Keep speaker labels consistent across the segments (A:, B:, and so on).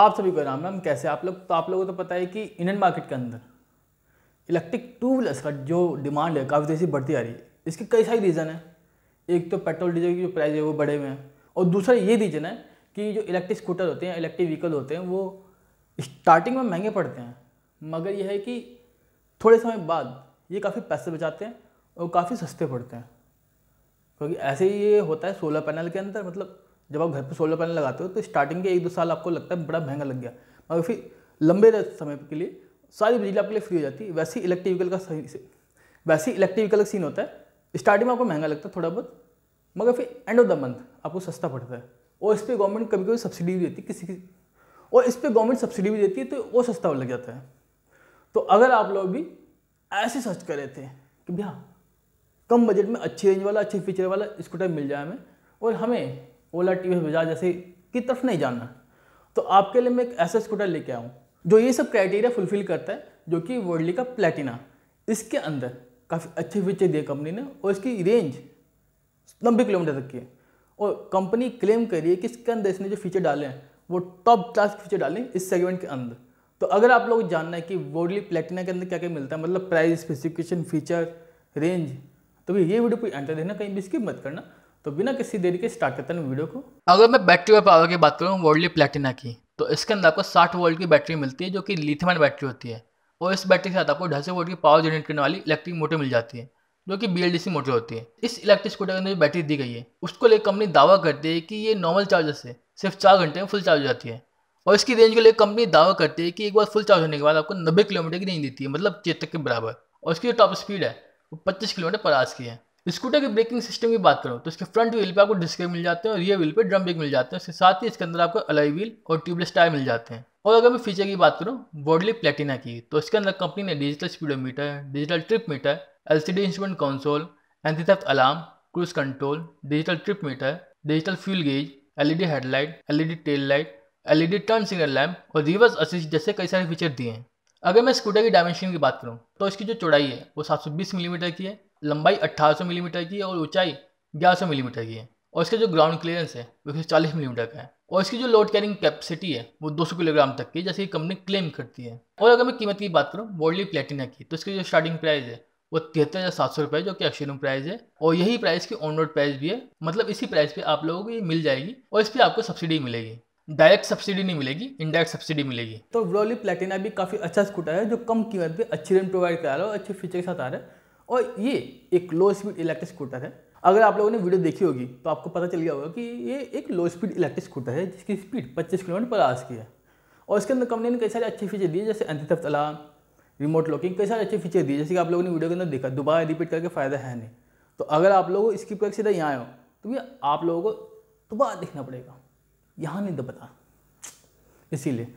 A: आप सभी को राम राम कैसे आप लोग तो आप लोगों को तो पता है कि इंडियन मार्केट के अंदर इलेक्ट्रिक टू व्हीलर्स का जो डिमांड है काफ़ी तेज़ी बढ़ती आ रही है इसके कई सारे रीज़न हैं एक तो पेट्रोल डीजल की जो प्राइस है वो बढ़े हुए हैं और दूसरा ये रीज़न है कि जो इलेक्ट्रिक स्कूटर होते हैं इलेक्ट्रिक व्हीकल होते हैं वो स्टार्टिंग में महंगे पड़ते हैं मगर यह है कि थोड़े समय बाद ये काफ़ी पैसे बचाते हैं और काफ़ी सस्ते पड़ते हैं क्योंकि ऐसे ही ये होता है सोलर पैनल के अंदर मतलब जब आप घर पर सोलर पैनल लगाते हो तो स्टार्टिंग के एक दो साल आपको लगता है बड़ा महंगा लग गया मगर फिर लंबे समय के लिए सारी बिजली आपके लिए फ्री हो जाती है वैसे ही इलेक्ट्रिक व्हीकल का सही से वैसे ही इलेक्ट्रिक व्हीकल का सीन होता है स्टार्टिंग में आपको महंगा लगता है थोड़ा बहुत मगर फिर एंड ऑफ द मंथ आपको सस्ता पड़ता है और इस पर गवर्नमेंट कभी कभी सब्सिडी भी देती है किसी किसी और इस पर गवर्नमेंट सब्सिडी भी देती है तो वो सस्ता लग जाता है तो अगर आप लोग भी ऐसे सर्च कर रहे थे कि भैया कम बजट में अच्छी रेंज वाला अच्छे फीचर वाला स्कूटर मिल जाए हमें और हमें ओला टी वी बजाज जैसे की तरफ नहीं जाना तो आपके लिए मैं एक ऐसा स्कूटर लेके आऊँ जो ये सब क्राइटेरिया फुलफिल करता है जो कि वर्ल्डली का प्लेटिना इसके अंदर काफ़ी अच्छे फीचर दिए कंपनी ने और इसकी रेंज नब्बे किलोमीटर तक की है और कंपनी क्लेम कर रही है कि इसके अंदर इसने जो फीचर डाले हैं वो टॉप क्लास फीचर डाले हैं इस सेगमेंट के अंदर तो अगर आप लोग जानना है कि वर्ल्डली प्लेटिना के अंदर क्या क्या मिलता है मतलब प्राइस स्पेसिफिकेशन फीचर रेंज तो भी ये वीडियो कोई एंटर देना कहीं भी इसकी मत करना तो बिना किसी देरी के स्टार्ट करते हैं वीडियो को अगर मैं बैटरी और पावर की बात करूँ वर्ल्डली प्लेटिना की तो इसके अंदर आपको साठ वोल्ट की बैटरी मिलती है जो कि लिथियम बैटरी होती है और इस बैटरी के साथ आपको ढाई सौ वोल्ट की पावर जनरेट करने वाली इलेक्ट्रिक मोटर मिल जाती है जो कि बी मोटर होती है इस इलेक्ट्रिक स्कूटर के अंदर बैटरी दी गई है उसको लेकर कंपनी दावा करती है कि ये नॉर्मल चार्जर से सिर्फ चार घंटे में फुल चार्ज हो जाती है और इसकी रेंज को लेकर कंपनी दावा करती है कि एक बार फुल चार्ज होने के बाद आपको नब्बे किलोमीटर की रेंज देती है मतलब चेतक के बराबर और इसकी जो टॉप स्पीड है वो पच्चीस किलोमीटर पर आज की है स्कूटर के ब्रेकिंग सिस्टम की बात करो तो इसके फ्रंट व्हील पे आपको डिस्क मिल जाते हैं और रियर व्हील पे ड्रम ब्रेक मिल जाते हैं इसके साथ ही इसके अंदर आपको अलाई व्हील और ट्यूबलेस टायर मिल जाते हैं और अगर मैं फीचर की बात करूँ बॉडली प्लेटिना की तो इसके अंदर कंपनी ने digital speedometer digital trip meter L instrument console anti alarm cruise control digital trip meter digital fuel gauge LED headlight LED tail light LED turn signal lamp और reverse assist जैसे कई सारे feature दिए हैं अगर मैं scooter की dimension की बात करूँ तो इसकी जो चौड़ाई है वो 720 मिलीमीटर mm की है लंबाई 1800 मिलीमीटर की है और ऊंचाई 1100 मिलीमीटर की है और इसका जो ग्राउंड क्लियरेंस है वो एक मिलीमीटर का है और इसकी जो लोड कैरिंग कैपेसिटी है वो 200 किलोग्राम तक की जैसे कि कंपनी क्लेम करती है और अगर मैं कीमत की बात करूँ वर्ल्डली प्लेटिना की तो इसकी जो स्टार्टिंग प्राइस है वो तिहत्तर हज़ार सात सौ रुपये जो कि एक्शोरूम प्राइस है और यही प्राइस की ऑन रोड प्राइस भी है मतलब इसी प्राइस पे आप लोगों को ये मिल जाएगी और इस पर आपको सब्सिडी मिलेगी डायरेक्ट सब्सिडी नहीं मिलेगी इनडायरेक्ट सब्सिडी मिलेगी तो रोली प्लेटिना भी काफ़ी अच्छा स्कूटर है जो कम कीमत पर अच्छी रेंज प्रोवाइड करा रहा है और अच्छे फीचर के साथ आ रहा है और ये एक लो स्पीड इलेक्ट्रिक स्कूटर है अगर आप लोगों ने वीडियो देखी होगी तो आपको पता चल गया होगा कि ये एक लो स्पीड इलेक्ट्रिक स्कूटर है जिसकी स्पीड 25 किलोमीटर पर आज की है और इसके अंदर कंपनी ने कई सारे अच्छे फीचर दिए जैसे एंटी तला अलार्म रिमोट लॉकिंग कई सारे अच्छे फीचर दिए जैसे कि आप लोगों ने वीडियो के अंदर देखा दोबारा रिपीट करके फ़ायदा है नहीं तो अगर आप लोग इसकी प्रोडक्ट सीधा यहाँ आए तो भैया आप लोगों को दोबारा देखना पड़ेगा यहाँ नहीं तो पता इसीलिए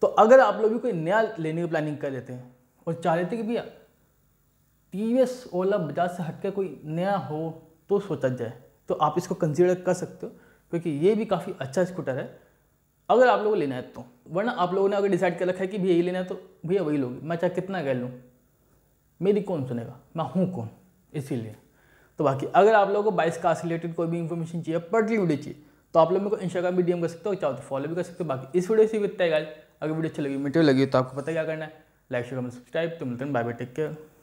A: तो अगर आप लोग भी कोई नया लेने की प्लानिंग कर लेते हैं और चाह रहे थे कि भैया T V S Ola Bajaj से हटकर कोई नया हो तो सोचा जाए तो आप इसको कंसिडर कर सकते हो क्योंकि ये भी काफ़ी अच्छा स्कूटर है अगर आप लोगों को लेना है तो वरना आप लोगों ने अगर डिसाइड कर रखा है कि भैया यही लेना है तो भैया वही लोगे मैं चाहे कितना कह लूँ मेरी कौन सुनेगा मैं हूँ कौन इसीलिए तो बाकी अगर आप लोगों को बाइस का रिलेटेड कोई भी इन्फॉर्मेशन चाहिए पर्टली वीडियो चाहिए तो आप लोग मेरे को इंस्टाग्राम भी डीएम कर सकते हो चाहो तो फॉलो भी कर सकते हो बाकी इस वीडियो से भी इतना है अगर वीडियो अच्छी लगी मीटर लगी तो आपको पता क्या करना है लाइक शेयर कमेंट सब्सक्राइब तो मिलते हैं बाय बाय टेक केयर